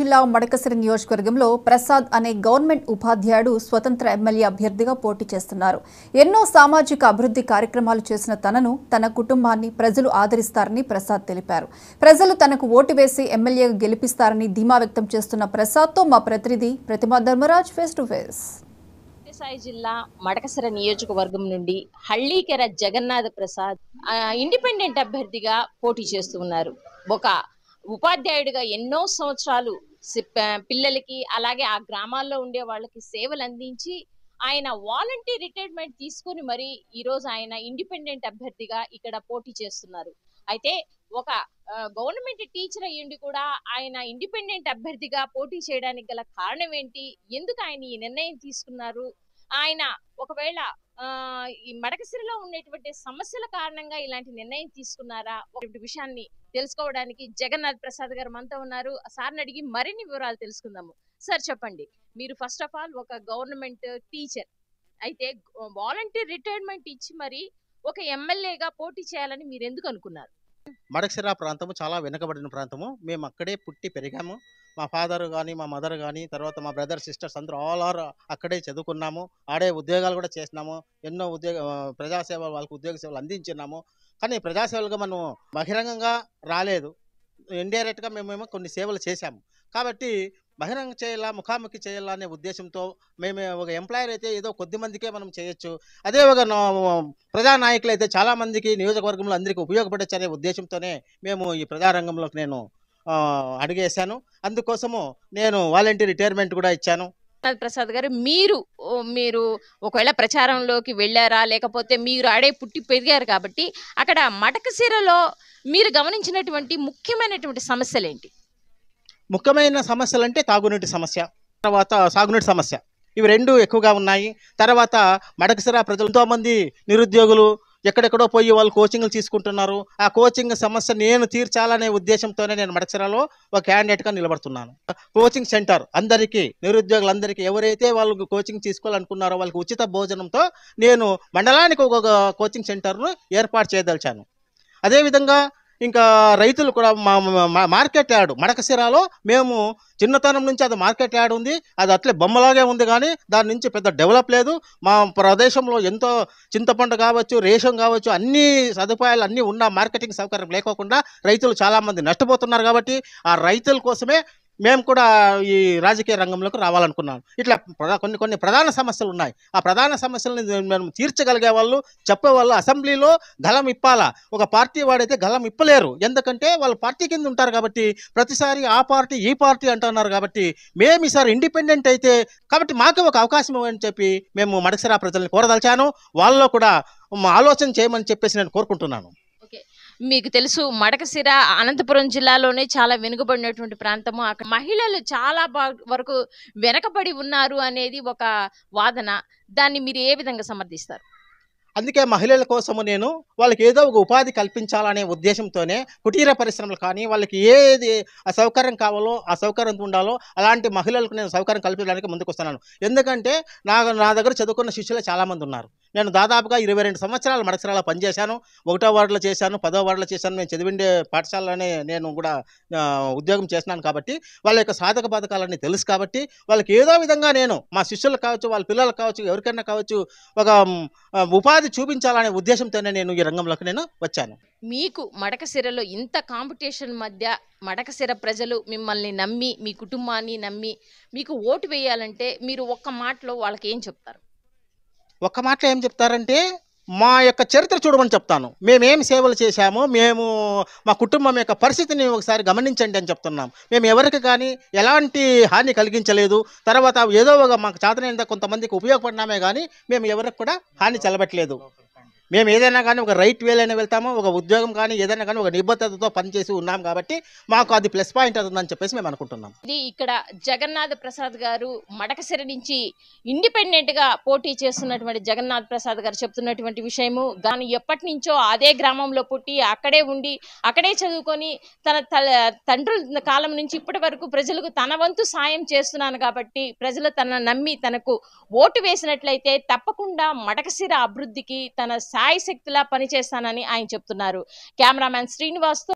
జిల్లా మడకసిరి నియోజకవర్గంలో ప్రసాద్ అనే గవర్నమెంట్ ఉపాధ్యాయుడు స్వతంత్ర ఎమ్మెల్యే అభ్యర్థిగా పోటీ చేస్తున్నారు ఎన్నో సామాజిక అభివృద్ధి కార్యక్రమాలు చేసిన తనను తన కుటుంబాన్ని ప్రజలు ఆదరిస్తారని ప్రసాద్ తెలిపారు ప్రజలు తనకు ఓటు వేసి ఎమ్మెల్యేగా గెలిపిస్తారని ధీమా వ్యక్తం చేస్తున్న ప్రసాద్తో మా ప్రతినిధి Pratima Dharmaraj face to face Sai జిల్లా మడకసిర నియోజకవర్గం నుండి హళ్ళీకెర జగన్నాథ ప్రసాద్ ఇండిపెండెంట్ అభ్యర్థిగా పోటీ చేస్తున్నారు ఒక ఉపాధ్యాయుడిగా ఎన్నో సంవత్సరాలు పిల్లలకి అలాగే ఆ గ్రామాల్లో ఉండే వాళ్ళకి సేవలు అందించి ఆయన వాలంటీర్ రిటైర్మెంట్ తీసుకుని మరి ఈరోజు ఆయన ఇండిపెండెంట్ అభ్యర్థిగా ఇక్కడ పోటీ చేస్తున్నారు అయితే ఒక గవర్నమెంట్ టీచర్ అయ్యుండి కూడా ఆయన ఇండిపెండెంట్ అభ్యర్థిగా పోటీ చేయడానికి గల కారణం ఏంటి ఎందుకు ఆయన ఈ నిర్ణయం తీసుకున్నారు ఆయన ఒకవేళ ఈ మడకసిరిలో ఉండేటువంటి సమస్యల కారణంగా ఇలాంటి నిర్ణయం తీసుకున్నారా విషయాన్ని తెలుసుకోవడానికి జగన్నాథ్ ప్రసాద్ గారు మనతో ఉన్నారు సార్ని అడిగి మరిన్ని వివరాలు తెలుసుకుందాము సార్ చెప్పండి మీరు ఫస్ట్ ఆఫ్ ఆల్ ఒక గవర్నమెంట్ టీచర్ అయితే వాలంటీర్ రిటైర్మెంట్ ఇచ్చి మరి ఒక ఎమ్మెల్యేగా పోటీ చేయాలని మీరు ఎందుకు అనుకున్నారు మడకసిరా ప్రాంతము చాలా వెనుకబడిన ప్రాంతము మేము అక్కడే పుట్టి పెరిగాము మా ఫాదర్ కానీ మా మదర్ కానీ తర్వాత మా బ్రదర్ సిస్టర్స్ అందరూ ఆల్ ఆర్ అక్కడే చదువుకున్నాము ఆడే ఉద్యోగాలు కూడా చేసినాము ఎన్నో ఉద్యోగ ప్రజాసేవ వాళ్ళకు ఉద్యోగ సేవలు అందించినాము కానీ ప్రజాసేవలుగా మనం బహిరంగంగా రాలేదు ఇండైరెక్ట్గా మేమేమో కొన్ని సేవలు చేశాము కాబట్టి బహిరంగ చేయాలా ముఖాముఖి చేయాలా అనే ఉద్దేశంతో మేము ఒక ఎంప్లాయర్ అయితే ఏదో కొద్ది మందికే మనం చేయొచ్చు అదే ఒక ప్రజానాయకులు అయితే చాలామందికి నియోజకవర్గంలో అందరికీ ఉపయోగపడచ్చు అనే ఉద్దేశంతోనే మేము ఈ ప్రజారంగంలోకి నేను అడిగేశాను అందుకోసము నేను వాలంటీర్ రిటైర్మెంట్ కూడా ఇచ్చాను ప్రసాద్ గారు మీరు మీరు ఒకవేళ ప్రచారంలోకి వెళ్ళారా లేకపోతే మీరు ఆడే పుట్టి పెరిగారు కాబట్టి అక్కడ సీరలో మీరు గమనించినటువంటి ముఖ్యమైనటువంటి సమస్యలు ఏంటి ముఖ్యమైన సమస్యలు అంటే తాగునీటి సమస్య తర్వాత సాగునీటి సమస్య ఇవి రెండు ఎక్కువగా ఉన్నాయి తర్వాత మడకసిరా ప్రజలు ఎంతోమంది నిరుద్యోగులు ఎక్కడెక్కడో పోయి వాళ్ళు కోచింగ్లు తీసుకుంటున్నారు ఆ కోచింగ్ సమస్య నేను తీర్చాలనే ఉద్దేశంతోనే నేను మడచరాలో ఒక క్యాండిడేట్గా నిలబడుతున్నాను కోచింగ్ సెంటర్ అందరికీ నిరుద్యోగులందరికీ ఎవరైతే వాళ్ళు కోచింగ్ తీసుకోవాలనుకున్నారో వాళ్ళకి ఉచిత భోజనంతో నేను మండలానికి ఒక కోచింగ్ సెంటర్ను ఏర్పాటు చేయదలిచాను అదేవిధంగా ఇంకా రైతులు కూడా మా మార్కెట్ యార్డు మడకశిరాలో మేము చిన్నతనం నుంచి అది మార్కెట్ యార్డ్ ఉంది అది అట్లే బొమ్మలాగే ఉంది కానీ దాని నుంచి పెద్ద డెవలప్ లేదు మా ప్రదేశంలో ఎంతో చింతపండు కావచ్చు రేషన్ కావచ్చు అన్ని సదుపాయాలు అన్నీ ఉన్న మార్కెటింగ్ సౌకర్యం లేకోకుండా రైతులు చాలామంది నష్టపోతున్నారు కాబట్టి ఆ రైతుల కోసమే మేము కూడా ఈ రాజకీయ రంగంలోకి రావాలనుకున్నాను ఇట్లా కొన్ని కొన్ని ప్రధాన సమస్యలు ఉన్నాయి ఆ ప్రధాన సమస్యలను మేము తీర్చగలిగే వాళ్ళు చెప్పే వాళ్ళు అసెంబ్లీలో గలం ఇప్పాలా ఒక పార్టీ వాడైతే గలం ఇప్పలేరు ఎందుకంటే వాళ్ళు పార్టీ కింద ఉంటారు కాబట్టి ప్రతిసారి ఆ పార్టీ ఈ పార్టీ అంటున్నారు కాబట్టి మేము ఈసారి ఇండిపెండెంట్ అయితే కాబట్టి మాకు ఒక అవకాశం అని చెప్పి మేము మడసరా ప్రజల్ని కోరదలిచాను వాళ్ళలో కూడా ఆలోచన చేయమని చెప్పేసి నేను కోరుకుంటున్నాను మీకు తెలుసు మడకసిర అనంతపురం జిల్లాలోనే చాలా వెనుకబడినటువంటి ప్రాంతము అక్కడ మహిళలు చాలా వరకు వెనకబడి ఉన్నారు అనేది ఒక వాదన దాన్ని మీరు ఏ విధంగా సమర్థిస్తారు అందుకే మహిళల కోసము నేను వాళ్ళకి ఏదో ఒక ఉపాధి కల్పించాలనే ఉద్దేశంతోనే కుటీర పరిశ్రమలు కానీ వాళ్ళకి ఏది అసౌకర్యం కావాలో అసౌకర్యం ఉండాలో అలాంటి మహిళలకు నేను సౌకర్యం కల్పించడానికి ముందుకు వస్తున్నాను ఎందుకంటే నా నా దగ్గర చదువుకున్న శిష్యులు చాలామంది ఉన్నారు నేను దాదాపుగా ఇరవై రెండు సంవత్సరాలు మడసరాల పనిచేశాను ఒకటో వార్డులో చేశాను పదో వార్డులో చేశాను నేను చదివిండే పాఠశాలలోనే నేను కూడా ఉద్యోగం చేసినాను కాబట్టి వాళ్ళ యొక్క సాధక బాధకాలన్నీ తెలుసు కాబట్టి వాళ్ళకి ఏదో విధంగా నేను మా శిష్యులకు కావచ్చు వాళ్ళ పిల్లలకు కావచ్చు ఎవరికైనా కావచ్చు ఒక ఉపాధి చూపించాలనే ఉద్దేశంతోనే నేను ఈ రంగంలోకి నేను వచ్చాను మీకు సిరలో ఇంత కాంపిటీషన్ మధ్య సిర ప్రజలు మిమ్మల్ని నమ్మి మీ కుటుంబాన్ని నమ్మి మీకు ఓటు వేయాలంటే మీరు ఒక్క మాటలో వాళ్ళకి ఏం చెప్తారు ఒక మాట ఏం చెప్తారంటే మా యొక్క చరిత్ర చూడమని చెప్తాను మేమేం సేవలు చేశామో మేము మా కుటుంబం యొక్క పరిస్థితిని ఒకసారి గమనించండి అని చెప్తున్నాం మేము ఎవరికి కానీ ఎలాంటి హాని కలిగించలేదు తర్వాత ఏదో ఒక మాకు చాతనైన కొంతమందికి ఉపయోగపడినామే కానీ మేము ఎవరికి కూడా హాని చలబట్టలేదు మేము ఏదైనా కానీ ఒక రైట్ వేలైనా వెళ్తాము ఒక ఉద్యోగం కానీ ఏదైనా కానీ ఒక నిబద్ధతతో పనిచేసి ఉన్నాం కాబట్టి మాకు అది ప్లస్ పాయింట్ అవుతుందని చెప్పేసి మేము అనుకుంటున్నాం ఇది ఇక్కడ జగన్నాథ్ ప్రసాద్ గారు మడకసిరి నుంచి ఇండిపెండెంట్ గా పోటీ చేస్తున్నటువంటి జగన్నాథ్ ప్రసాద్ గారు చెప్తున్నటువంటి విషయము దాని ఎప్పటి నుంచో అదే గ్రామంలో పుట్టి అక్కడే ఉండి అక్కడే చదువుకొని తన తండ్రుల కాలం నుంచి ఇప్పటి వరకు ప్రజలకు తన వంతు సాయం చేస్తున్నాను కాబట్టి ప్రజలు తన నమ్మి తనకు ఓటు వేసినట్లయితే తప్పకుండా మడకసిర అభివృద్ధికి తన శక్తిలా పనిచేస్తానని ఆయన చెప్తున్నారు కెమెరామెన్ శ్రీనివాస్తో